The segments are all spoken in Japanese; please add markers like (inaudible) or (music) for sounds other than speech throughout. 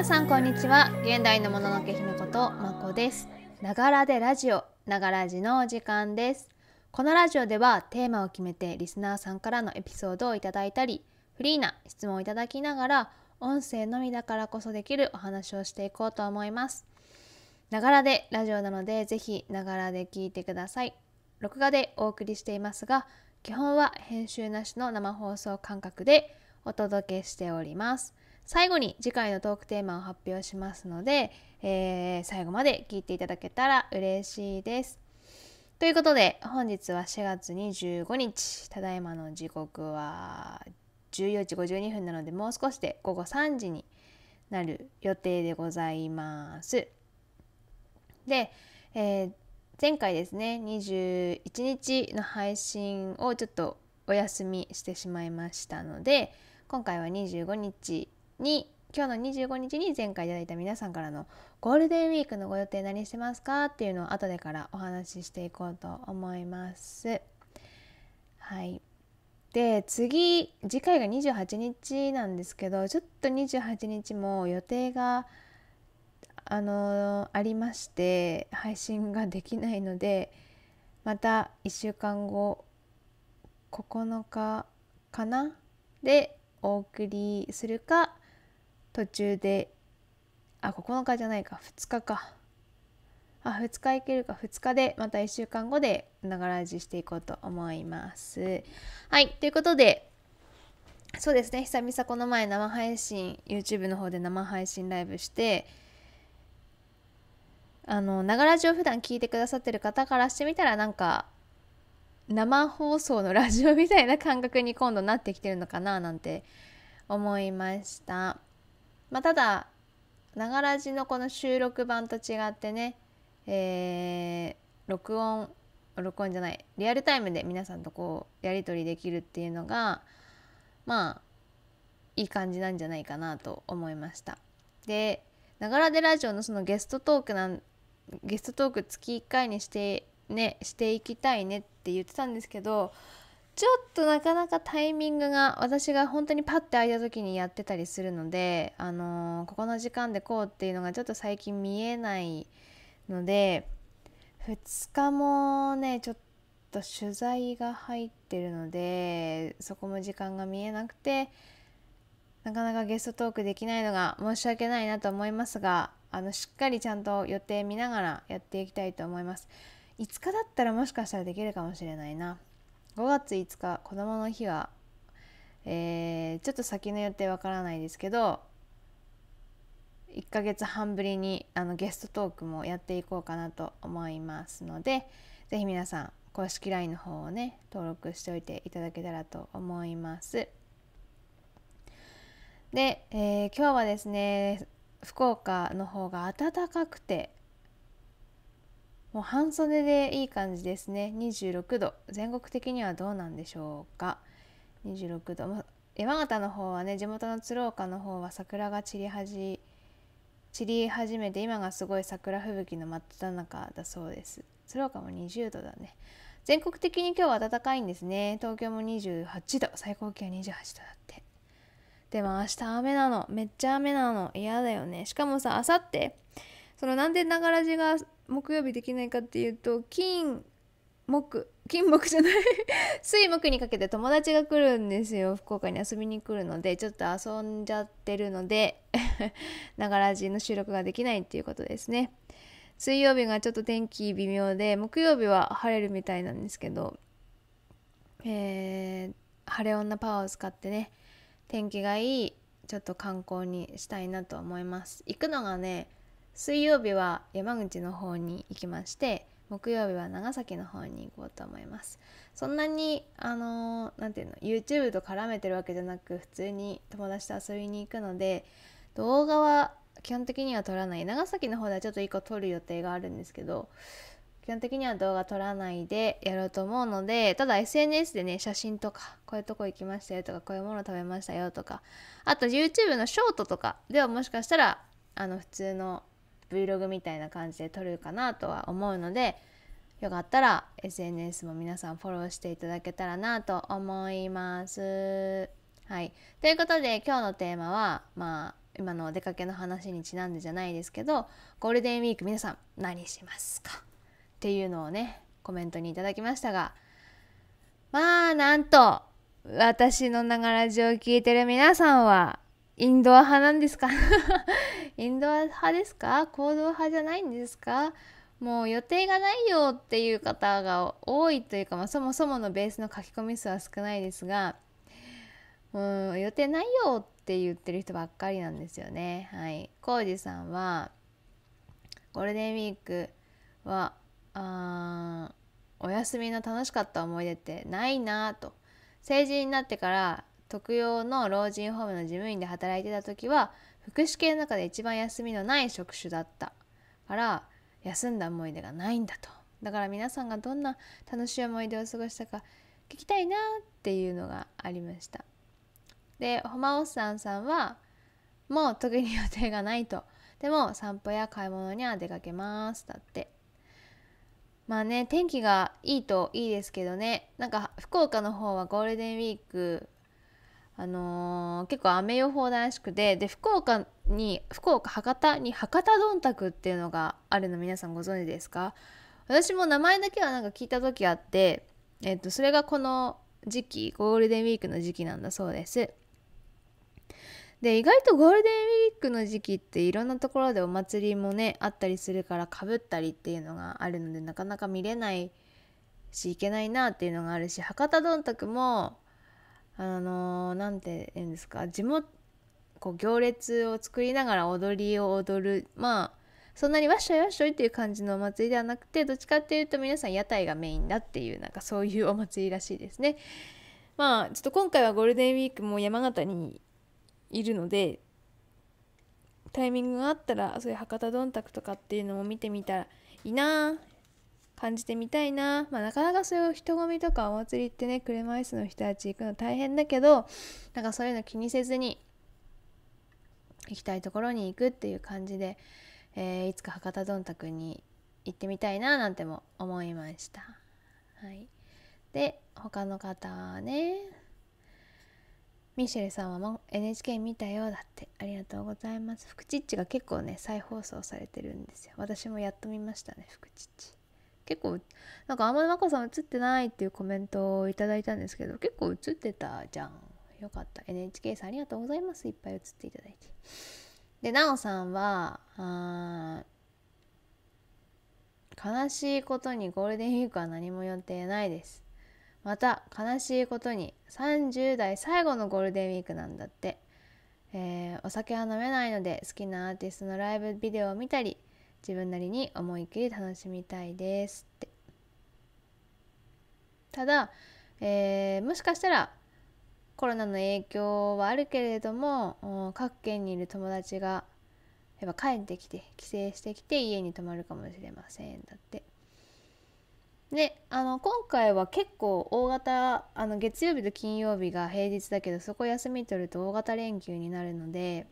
皆さんこんにちは現代のもののけ姫ことまこですながらでラジオながらじのお時間ですこのラジオではテーマを決めてリスナーさんからのエピソードをいただいたりフリーな質問をいただきながら音声のみだからこそできるお話をしていこうと思いますながらでラジオなのでぜひながらで聞いてください録画でお送りしていますが基本は編集なしの生放送感覚でお届けしております最後に次回のトークテーマを発表しますので、えー、最後まで聞いていただけたら嬉しいです。ということで本日は4月25日ただいまの時刻は14時52分なのでもう少しで午後3時になる予定でございます。で、えー、前回ですね21日の配信をちょっとお休みしてしまいましたので今回は25日に今日の25日に前回頂いた皆さんからのゴールデンウィークのご予定何してますかっていうのを後でからお話ししていこうと思います。はい、で次次回が28日なんですけどちょっと28日も予定があのありまして配信ができないのでまた1週間後9日かなでお送りするか途中であ9日じゃないか2日かあ2日いけるか2日でまた1週間後でながらじしていこうと思いますはいということでそうですね久々この前生配信 YouTube の方で生配信ライブしてあのながらじを普段聞いてくださってる方からしてみたらなんか生放送のラジオみたいな感覚に今度なってきてるのかななんて思いましたまあ、ただながらじのこの収録版と違ってね、えー、録音録音じゃないリアルタイムで皆さんとこうやり取りできるっていうのがまあいい感じなんじゃないかなと思いましたでながらでラジオのそのゲストトークなんゲストトーク月1回にしてねしていきたいねって言ってたんですけどちょっとなかなかタイミングが私が本当にパッて空いた時にやってたりするので、あのー、ここの時間でこうっていうのがちょっと最近見えないので2日もねちょっと取材が入ってるのでそこも時間が見えなくてなかなかゲストトークできないのが申し訳ないなと思いますがあのしっかりちゃんと予定見ながらやっていきたいと思います。5日だったらもしかしたらできるかもしれないな。5月5日子どもの日は、えー、ちょっと先の予定わからないですけど1ヶ月半ぶりにあのゲストトークもやっていこうかなと思いますので是非皆さん公式 LINE の方をね登録しておいていただけたらと思います。で、えー、今日はですね福岡の方が暖かくてもう半袖でいい感じですね26度全国的にはどうなんでしょうか26度山形の方はね地元の鶴岡の方は桜が散り始散り始めて今がすごい桜吹雪の真っ只中だそうです鶴岡も20度だね全国的に今日は暖かいんですね東京も28度最高気温28度だってでも明日雨なのめっちゃ雨なの嫌だよねしかもさあさってそのなんでながら地が木曜日できないかっていうと金木金木じゃない (laughs) 水木にかけて友達が来るんですよ福岡に遊びに来るのでちょっと遊んじゃってるのでながらじの収録ができないっていうことですね水曜日がちょっと天気微妙で木曜日は晴れるみたいなんですけどえー、晴れ女パワーを使ってね天気がいいちょっと観光にしたいなと思います行くのがね水曜日は山口の方に行きまして木曜日は長崎の方に行こうと思いますそんなにあの何て言うの YouTube と絡めてるわけじゃなく普通に友達と遊びに行くので動画は基本的には撮らない長崎の方ではちょっと1個撮る予定があるんですけど基本的には動画撮らないでやろうと思うのでただ SNS でね写真とかこういうとこ行きましたよとかこういうもの食べましたよとかあと YouTube のショートとかではもしかしたらあの普通の Vlog みたいな感じで撮るかなとは思うのでよかったら SNS も皆さんフォローしていただけたらなと思います。はい、ということで今日のテーマは、まあ、今のお出かけの話にちなんでじゃないですけどゴールデンウィーク皆さん何しますかっていうのをねコメントにいただきましたがまあなんと私のながらじを聞いてる皆さんはインドア派なんですかインドア派ですか行動派じゃないんですかもう予定がないよっていう方が多いというか、まあ、そもそものベースの書き込み数は少ないですがうん予定ないよって言ってる人ばっかりなんですよね。はい、浩二さんはゴールデンウィークはあお休みの楽しかった思い出ってないなと成人になってから特養の老人ホームの事務員で働いてた時は福祉系の中で一番休みのない職種だったから休んだ思い出がないんだとだから皆さんがどんな楽しい思い出を過ごしたか聞きたいなっていうのがありましたでホマオッさんさんはもう特に予定がないとでも散歩や買い物には出かけますだってまあね天気がいいといいですけどねなんか福岡の方はゴールデンウィークあのー、結構雨予報らしくてで福岡に福岡博多に博多どんたくっていうのがあるの皆さんご存知ですか私も名前だけはなんか聞いた時あって、えっと、それがこの時期ゴールデンウィークの時期なんだそうです。で意外とゴールデンウィークの時期っていろんなところでお祭りもねあったりするからかぶったりっていうのがあるのでなかなか見れないしいけないなっていうのがあるし博多どんたくもあの何て言うんですか地元こう行列を作りながら踊りを踊るまあそんなにわっしょいわっしょいっていう感じのお祭りではなくてどっちかっていうと皆さん屋台がメインだっていうなんかそういうお祭りらしいですね。まあちょっと今回はゴールデンウィークも山形にいるのでタイミングがあったらそういう博多どんたくとかっていうのも見てみたらいいな感じてみたいな、まあ、なかなかそういう人混みとかお祭りってね車椅子の人たち行くの大変だけどなんかそういうの気にせずに行きたいところに行くっていう感じで、えー、いつか博多どんたくに行ってみたいななんても思いました。はい、で他の方はねミシェルさんはもう NHK 見たようだってありがとうございます。福チッチが結構ね再放送されてるんですよ。私もやっと見ましたね福チッチ。結構なんかあんまりまこさん映ってないっていうコメントをいただいたんですけど結構映ってたじゃんよかった NHK さんありがとうございますいっぱい映っていただいてでなおさんはあ悲しいことにゴールデンウィークは何も予定ないですまた悲しいことに30代最後のゴールデンウィークなんだって、えー、お酒は飲めないので好きなアーティストのライブビデオを見たり自分なりに思いっきり楽しみたいですってただ、えー、もしかしたらコロナの影響はあるけれども各県にいる友達がやっぱ帰ってきて帰省してきて家に泊まるかもしれませんだってであの今回は結構大型あの月曜日と金曜日が平日だけどそこ休み取ると大型連休になるので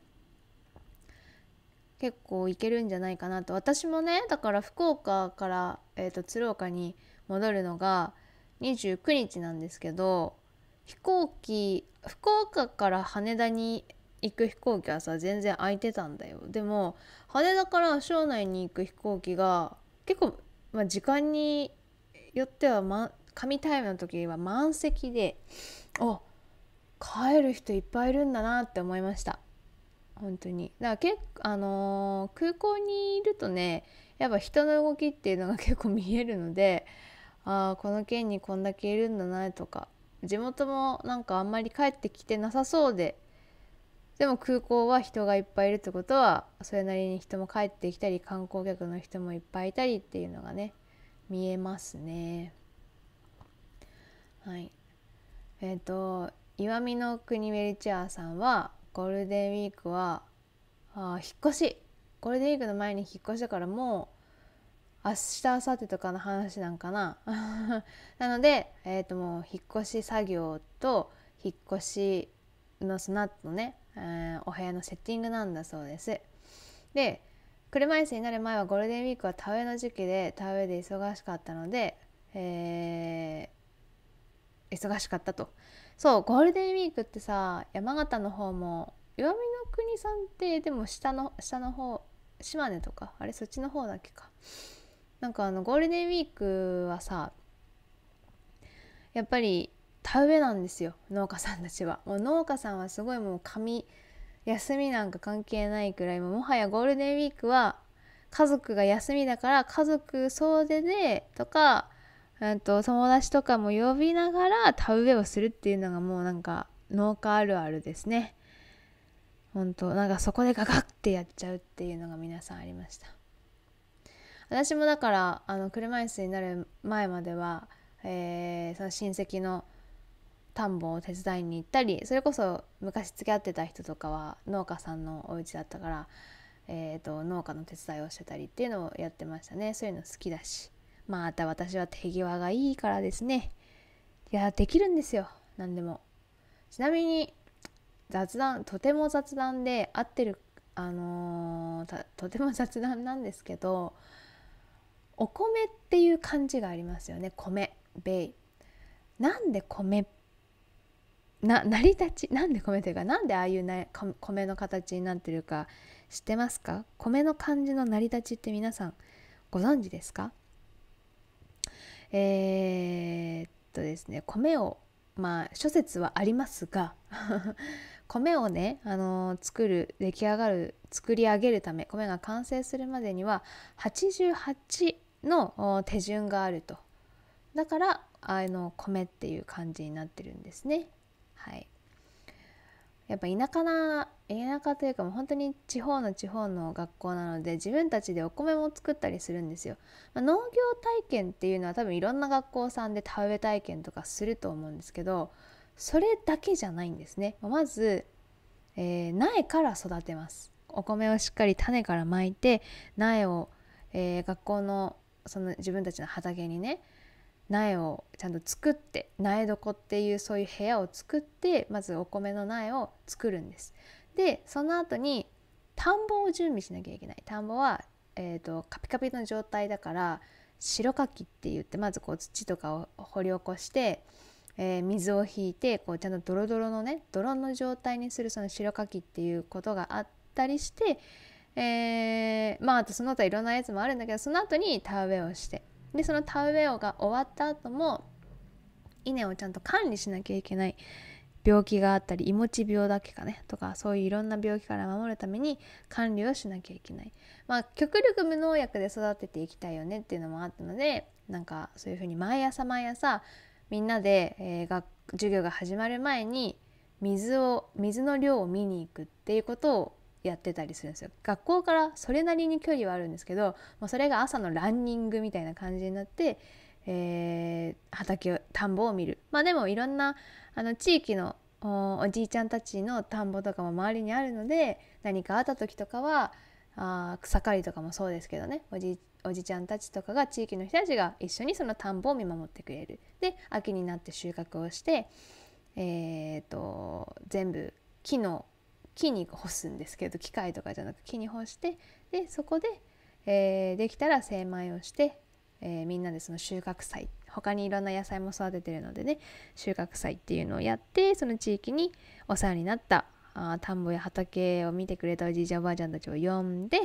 結構いけるんじゃないかなと私もねだから福岡から、えーと鶴岡に戻るのが29日なんですけど飛行機福岡から羽田に行く飛行機はさ全然空いてたんだよでも羽田から庄内に行く飛行機が結構、まあ、時間によっては、ま、神タイムの時は満席であ帰る人いっぱいいるんだなって思いました本当にだからけあのー、空港にいるとねやっぱ人の動きっていうのが結構見えるのでああこの県にこんだけいるんだなとか地元もなんかあんまり帰ってきてなさそうででも空港は人がいっぱいいるってことはそれなりに人も帰ってきたり観光客の人もいっぱいいたりっていうのがね見えますね。はい、えっ、ー、と石見の国メルチアーさんはゴールデンウィークはあ引っ越しゴールデンウィークの前に引っ越しだからもう明日明後日とかの話なんかな (laughs) なので、えー、ともう引っ越し作業と引っ越しのその後のね、えー、お部屋のセッティングなんだそうですで車椅子になる前はゴールデンウィークは田植えの時期で田植えで忙しかったので、えー、忙しかったとそうゴールデンウィークってさ山形の方も岩見の国さんってでも下の下の方島根とかあれそっちの方だっけかなんかあのゴールデンウィークはさやっぱり田植えなんですよ農家さんたちはもう農家さんはすごいもう紙休みなんか関係ないくらいもはやゴールデンウィークは家族が休みだから家族総出でとかと友達とかも呼びながら田植えをするっていうのがもうなんか農家あるあるですね本当なんかそこでガガってやっちゃうっていうのが皆さんありました私もだからあの車椅子になる前までは、えー、その親戚の田んぼを手伝いに行ったりそれこそ昔付き合ってた人とかは農家さんのお家だったから、えーと農家の手伝いをしてたりっていうのをやってましたねそういうの好きだしまた私は手際がいいからですねいやできるんですよ何でもちなみに雑談とても雑談で合ってるあのー、とても雑談なんですけどお米っていう漢字がありますよね米米なんで米な成り立ちなんで米というかなんでああいうな米の形になってるか知ってますか米の漢字の成り立ちって皆さんご存知ですかえー、っとですね米をまあ諸説はありますが (laughs) 米をね、あのー、作る出来上がる作り上げるため米が完成するまでには88の手順があるとだからあの米っていう感じになってるんですね。はい、やっぱ田舎な田舎というかもう本当に地方の地方の学校なので自分たちでお米も作ったりするんですよ、まあ、農業体験っていうのは多分いろんな学校さんで田植え体験とかすると思うんですけどそれだけじゃないんですねまず、えー、苗から育てますお米をしっかり種からまいて苗を、えー、学校のその自分たちの畑にね苗をちゃんと作って苗床っていうそういう部屋を作ってまずお米の苗を作るんです。でその後に田んぼを準備しなきゃいけない田んぼは、えーと、カピカピの状態だから白かきって言ってまずこう土とかを掘り起こして、えー、水を引いてこうちゃんとドロドロのね泥の状態にするその白かきっていうことがあったりして、えー、まああとその他いろんなやつもあるんだけどその後に田植えをしてでその田植えをが終わった後も稲をちゃんと管理しなきゃいけない病気があったりいもち病だけかねとかそういういろんな病気から守るために管理をしなきゃいけない、まあ、極力無農薬で育てていきたいよねっていうのもあったのでなんかそういうふうに毎朝毎朝みんなで、えー、学授業が始まる前に水を水の量を見に行くっていうことをやってたりするんですよ学校からそれなりに距離はあるんですけど、まあ、それが朝のランニングみたいな感じになって、えー、畑を田んぼを見るまあでもいろんなあの地域のおじいちゃんたちの田んぼとかも周りにあるので何かあった時とかはあ草刈りとかもそうですけどねおじおじちゃんたちとかが地域の人たちが一緒にその田んぼを見守ってくれるで秋になって収穫をして、えーと全部木の木に干すんですけど機械とかじゃなく木に干してでそこで、えー、できたら精米をして、えー、みんなでその収穫祭他にいろんな野菜も育ててるのでね収穫祭っていうのをやってその地域にお世話になったあ田んぼや畑を見てくれたおじいちゃんおばあちゃんたちを呼んで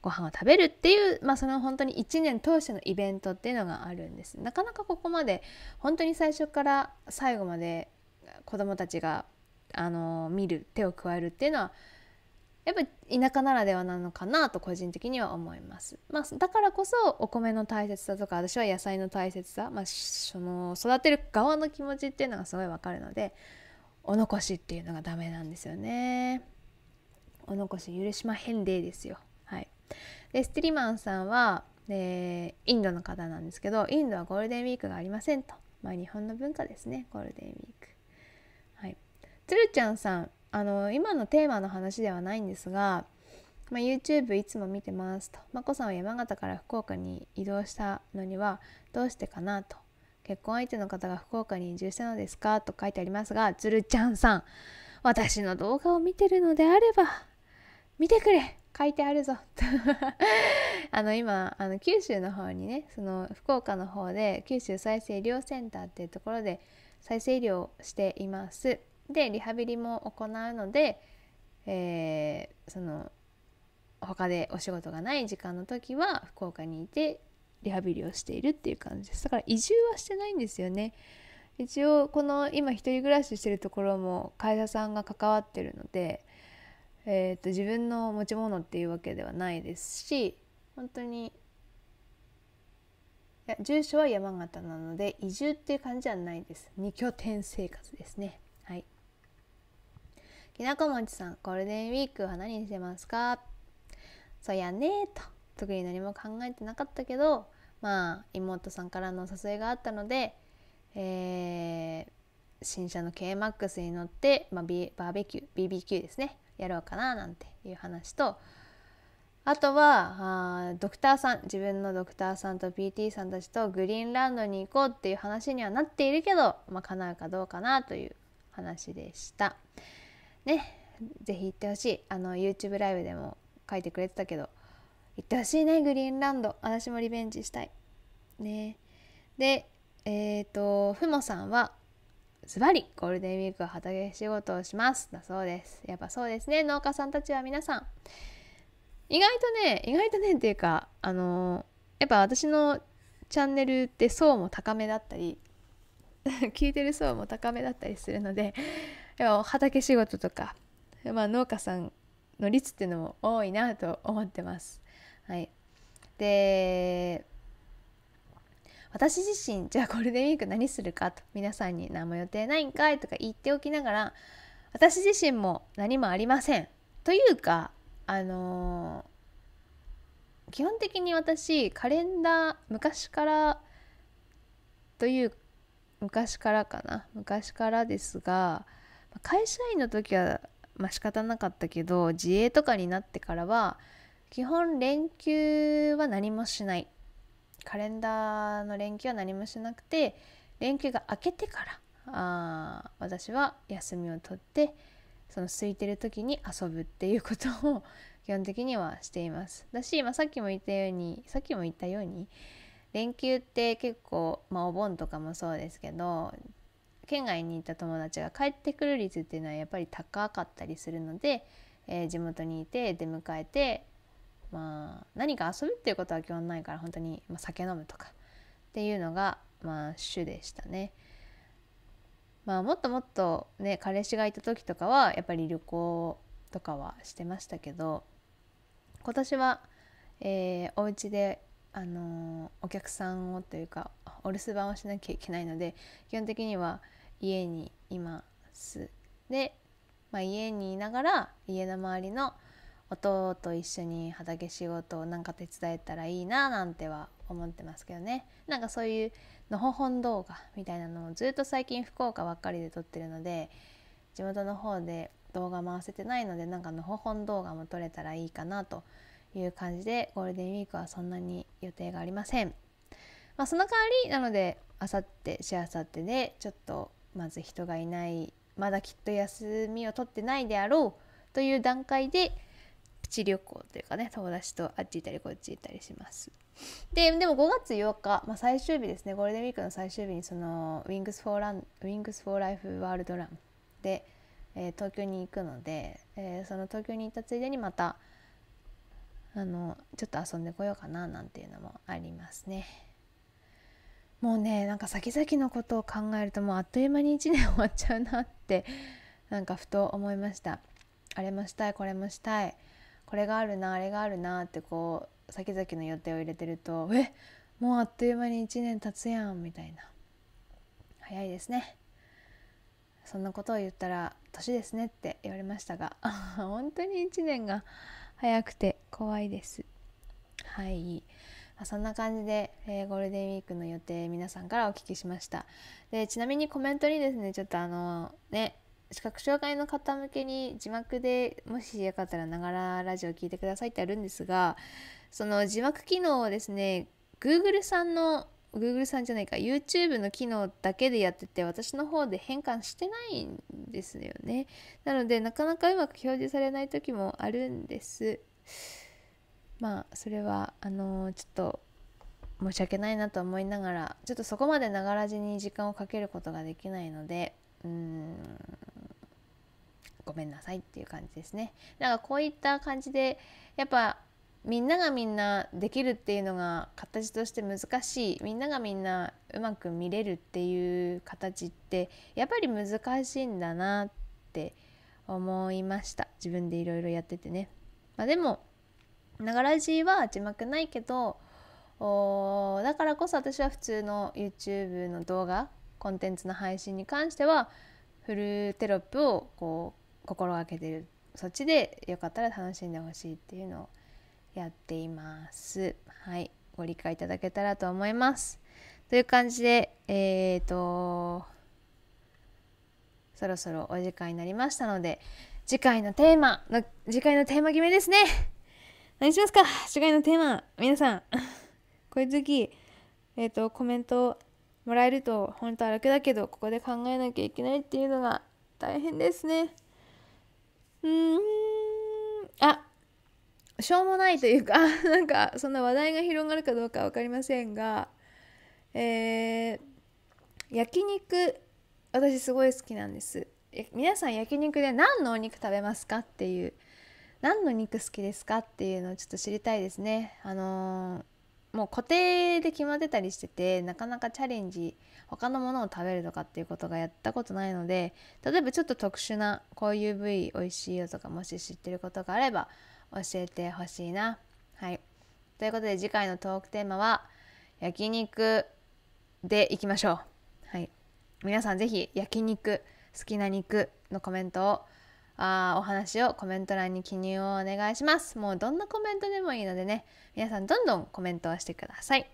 ご飯を食べるっていう、まあ、その本当に1年通してのイベントっていうのがあるんですなかなかここまで本当に最初から最後まで子どもたちがあの見る手を加えるっていうのはやっぱ田舎ならではなのかなと個人的には思います、まあ、だからこそお米の大切さとか私は野菜の大切さ、まあ、その育てる側の気持ちっていうのがすごいわかるのでお残しっていうのがダメなんですよねお残し許しまへんでですよはいでスティリマンさんは、えー、インドの方なんですけどインドはゴールデンウィークがありませんとまあ日本の文化ですねゴールデンウィークつるちゃんさんあの今のテーマの話ではないんですが、まあ、YouTube いつも見てますと眞子さんは山形から福岡に移動したのにはどうしてかなと結婚相手の方が福岡に移住したのですかと書いてありますがつるちゃんさん私の動画を見てるのであれば見てくれ書いてあるぞ (laughs) あの今あの九州の方にねその福岡の方で九州再生医療センターっていうところで再生医療をしていますでリハビリも行うので、えー、その他でお仕事がない時間の時は福岡にいてリハビリをしているっていう感じですだから移住はしてないんですよね一応この今一人暮らししてるところも会社さんが関わってるので、えーと、自分の持ち物っていうわけではないですし本当にいや住所は山形なので移住っていう感じはないです二拠点生活ですねきなこもちさん、ゴールデンウィークは何してますかそうやねーと。特に何も考えてなかったけど、まあ、妹さんからの誘いがあったので、えー、新車の KMAX に乗って、まあ、ビバーベキュー、BBQ ですね。やろうかななんていう話と、あとはあドクターさん自分のドクターさんと PT さんたちとグリーンランドに行こうっていう話にはなっているけど、まあ、叶うかどうかなという話でした。ねぜひ行ってほしいあの YouTube ライブでも書いてくれてたけど行ってほしいねグリーンランド私もリベンジしたいねでえー、とふもさんはズバリゴールデンウィークは畑仕事をしますだそうですやっぱそうですね農家さんたちは皆さん意外とね意外とねっていうかあのやっぱ私のチャンネルって層も高めだったり (laughs) 聞いてる層も高めだったりするので畑仕事とか、まあ、農家さんの率っていうのも多いなと思ってます。はい、で私自身じゃあゴールデンウィーク何するかと皆さんに何も予定ないんかいとか言っておきながら私自身も何もありませんというかあのー、基本的に私カレンダー昔からという昔からかな昔からですが会社員の時はまあ仕方なかったけど自営とかになってからは基本連休は何もしないカレンダーの連休は何もしなくて連休が明けてからあ私は休みを取ってその空いてる時に遊ぶっていうことを (laughs) 基本的にはしていますだし、まあ、さっきも言ったようにさっきも言ったように連休って結構、まあ、お盆とかもそうですけど県外に行った友達が帰ってくる率っていうのはやっぱり高かったりするので、えー、地元にいて出迎えてまあ何か遊ぶっていうことは基本ないから本当に、まあ、酒飲むとかっていうのがまあ主でしたね。まあ、もっともっとね彼氏がいた時とかはやっぱり旅行とかはしてましたけど今年は、えー、お家であのー、お客さんをというかお留守番をしなきゃいけないので基本的には、家にいます。で、まあ、家にいながら家の周りの弟と一緒に畑仕事をなんか手伝えたらいいななんては思ってますけどねなんかそういうのほほん動画みたいなのをずっと最近福岡ばっかりで撮ってるので地元の方で動画回せてないのでなんかのほほん動画も撮れたらいいかなという感じでゴールデンウィークはそんなに予定がありません。まあ、その代わりなのであさってしあさってでちょっとまず人がいないまだきっと休みを取ってないであろうという段階でプチ旅行というかね友達とあっち行ったりこっち行ったりします。ででも5月8日、まあ、最終日ですねゴールデンウィークの最終日にそのウィングス・フォーランウィングス・フォー・ライフ・ワールド・ランで、えー、東京に行くので、えー、その東京に行ったついでにまたあのちょっと遊んでこようかななんていうのもありますね。もうねなんか先々のことを考えるともうあっという間に1年終わっちゃうなってなんかふと思いましたあれもしたいこれもしたいこれがあるなあれがあるなってこう先々の予定を入れてるとえもうあっという間に1年経つやんみたいな早いですねそんなことを言ったら年ですねって言われましたが (laughs) 本当に1年が早くて怖いですはい。あそんな感じで、えー、ゴールデンウィークの予定皆さんからお聞きしましたでちなみにコメントにですねちょっとあのね視覚障害の方向けに字幕でもしよかったらながらラジオ聞いてくださいってあるんですがその字幕機能をですね Google さんの Google さんじゃないか YouTube の機能だけでやってて私の方で変換してないんですよねなのでなかなかうまく表示されない時もあるんですまあそれはあのー、ちょっと申し訳ないなと思いながらちょっとそこまでながらじに時間をかけることができないのでうんごめんなさいっていう感じですね。なんかこういった感じでやっぱみんながみんなできるっていうのが形として難しいみんながみんなうまく見れるっていう形ってやっぱり難しいんだなって思いました自分でいろいろやっててね。まあ、でもながらじは字幕ないけどおだからこそ私は普通の YouTube の動画コンテンツの配信に関してはフルテロップをこう心がけてるそっちでよかったら楽しんでほしいっていうのをやっています。はいご理解いただけたらと思います。という感じでえっ、ー、とそろそろお時間になりましたので次回のテーマの次回のテーマ決めですね何しますか次回のテーマ、皆さん。(laughs) こういう時、えっ、ー、と、コメントもらえると、本当は楽だけど、ここで考えなきゃいけないっていうのが大変ですね。うーん、あしょうもないというか、(laughs) なんか、そんな話題が広がるかどうか分かりませんが、えー、焼肉、私すごい好きなんです。皆さん焼肉で何のお肉食べますかっていう何の肉好きですかっていうのをちょっと知りたいですね。あのー、もう固定で決まってたりしててなかなかチャレンジ他のものを食べるとかっていうことがやったことないので例えばちょっと特殊なこういう部位美味しいよとかもし知ってることがあれば教えてほしいな。はい、ということで次回のトークテーマは「焼肉」でいきましょう。はい、皆さん是非焼肉好きな肉のコメントをあお話をコメント欄に記入をお願いします。もうどんなコメントでもいいのでね、皆さんどんどんコメントをしてください。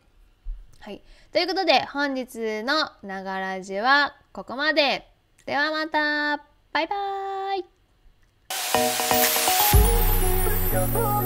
はい。ということで、本日のながらじはここまで。ではまたバイバーイ